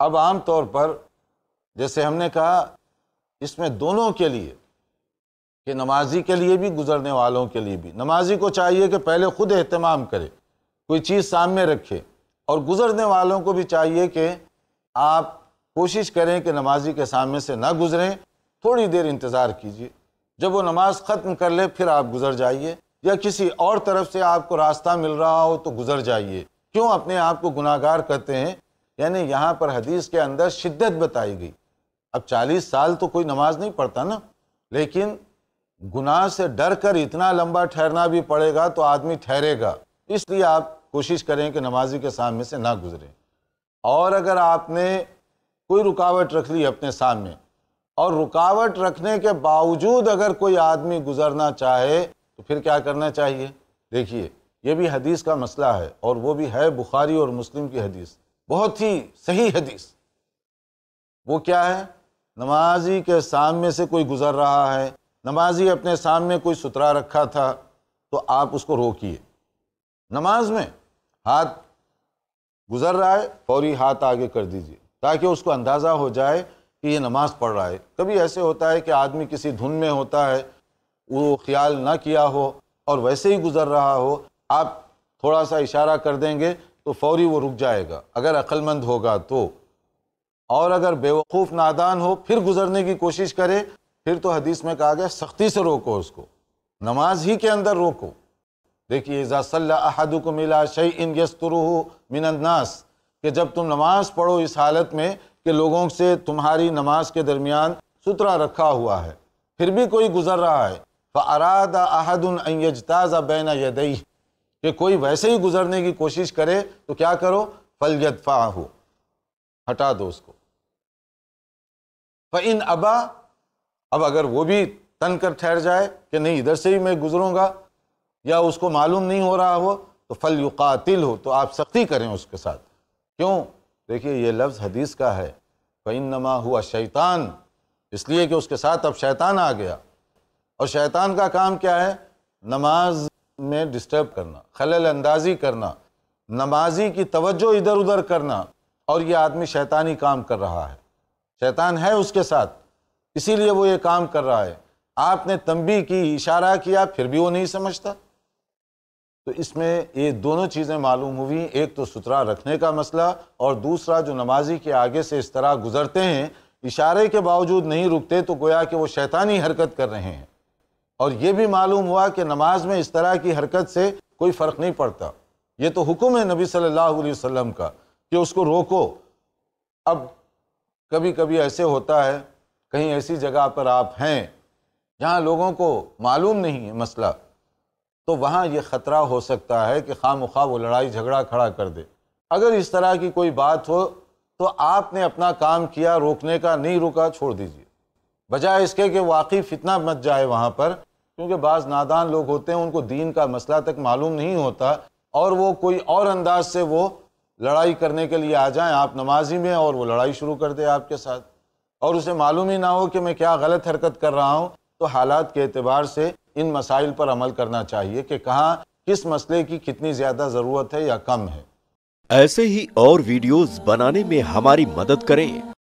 अब आम तौर पर जैसे हमने कहा इसमें दोनों के लिए कि नमाजी के लिए भी गुज़रने वालों के लिए भी नमाजी को चाहिए कि पहले ख़ुद अहतमाम करे कोई चीज़ सामने रखे और गुज़रने वालों को भी चाहिए कि आप कोशिश करें कि नमाजी के सामने से ना गुज़रें थोड़ी देर इंतज़ार कीजिए जब वो नमाज़ ख़त्म कर ले फिर आप गुज़र जाइए या किसी और तरफ से आपको रास्ता मिल रहा हो तो गुज़र जाइए क्यों अपने आप को गुनाहगार करते हैं यानी यहाँ पर हदीस के अंदर शिद्दत बताई गई अब चालीस साल तो कोई नमाज नहीं पढ़ता ना लेकिन गुनाह से डर कर इतना लंबा ठहरना भी पड़ेगा तो आदमी ठहरेगा इसलिए आप कोशिश करें कि नमाजी के सामने से ना गुजरें और अगर आपने कोई रुकावट रख ली अपने सामने और रुकावट रखने के बावजूद अगर कोई आदमी गुजरना चाहे तो फिर क्या करना चाहिए देखिए ये भी हदीस का मसला है और वो भी है बुखारी और मुस्लिम की हदीस बहुत ही सही हदीस वो क्या है नमाजी के सामने से कोई गुज़र रहा है नमाजी अपने सामने कोई सुतरा रखा था तो आप उसको रोकिए नमाज में हाथ गुज़र रहा है फौरी हाथ आगे कर दीजिए ताकि उसको अंदाज़ा हो जाए कि ये नमाज़ पढ़ रहा है कभी ऐसे होता है कि आदमी किसी धुन में होता है वो ख्याल ना किया हो और वैसे ही गुज़र रहा हो आप थोड़ा सा इशारा कर देंगे तो फौरी वो रुक जाएगा अगर अक्लमंद होगा तो और अगर बेवकूफ़ नादान हो फिर गुजरने की कोशिश करे फिर तो हदीस में कहा गया सख्ती से रोको उसको नमाज ही के अंदर रोको देखिए ज़ासल्लाहद को मिला शई इन यस्तरु मिनन्नास कि जब तुम नमाज पढ़ो इस हालत में कि लोगों से तुम्हारी नमाज के दरमियान सुतरा रखा हुआ है फिर भी कोई गुजर रहा है फ़रादा उन यजताज़ा बैना यदई कि कोई वैसे ही गुजरने की कोशिश करे तो क्या करो फल हो हटा दो उसको फ़ इन अबा अब अगर वो भी तन कर ठहर जाए कि नहीं इधर से ही मैं गुजरूंगा या उसको मालूम नहीं हो रहा हो तो फल युकातिल हो तो आप सख्ती करें उसके साथ क्यों देखिए ये लफ्ज़ हदीस का है फिन नमा हुआ शैतान इसलिए कि उसके साथ अब शैतान आ गया और शैतान का काम क्या है नमाज में डिस्टर्ब करना खलल अंदाजी करना नमाजी की तवज्जो इधर उधर करना और ये आदमी शैतानी काम कर रहा है शैतान है उसके साथ इसीलिए वो ये काम कर रहा है आपने तंबी की इशारा किया फिर भी वो नहीं समझता तो इसमें ये दोनों चीज़ें मालूम हुई एक तो सुथरा रखने का मसला और दूसरा जो नमाजी के आगे से इस तरह गुजरते हैं इशारे के बावजूद नहीं रुकते तो गोया कि वो शैतानी हरकत कर रहे हैं और ये भी मालूम हुआ कि नमाज में इस तरह की हरकत से कोई फ़र्क नहीं पड़ता ये तो हुक्म है नबी सल्लल्लाहु अलैहि वसल्लम का कि उसको रोको अब कभी कभी ऐसे होता है कहीं ऐसी जगह पर आप हैं जहाँ लोगों को मालूम नहीं है मसला तो वहाँ ये ख़तरा हो सकता है कि खाम खा वो लड़ाई झगड़ा खड़ा कर दे अगर इस तरह की कोई बात हो तो आपने अपना काम किया रोकने का नहीं रुका छोड़ दीजिए बजाय इसके कि वाकई फितना मत जाए वहाँ पर क्योंकि बाज़ नादान लोग होते हैं उनको दीन का मसला तक मालूम नहीं होता और वो कोई और अंदाज से वो लड़ाई करने के लिए आ जाएं आप नमाजी में और वो लड़ाई शुरू कर दे आपके साथ और उसे मालूम ही ना हो कि मैं क्या गलत हरकत कर रहा हूँ तो हालात के अतबार से इन मसाइल पर अमल करना चाहिए कि कहाँ किस मसले की कितनी ज़्यादा ज़रूरत है या कम है ऐसे ही और वीडियोस बनाने में हमारी मदद करें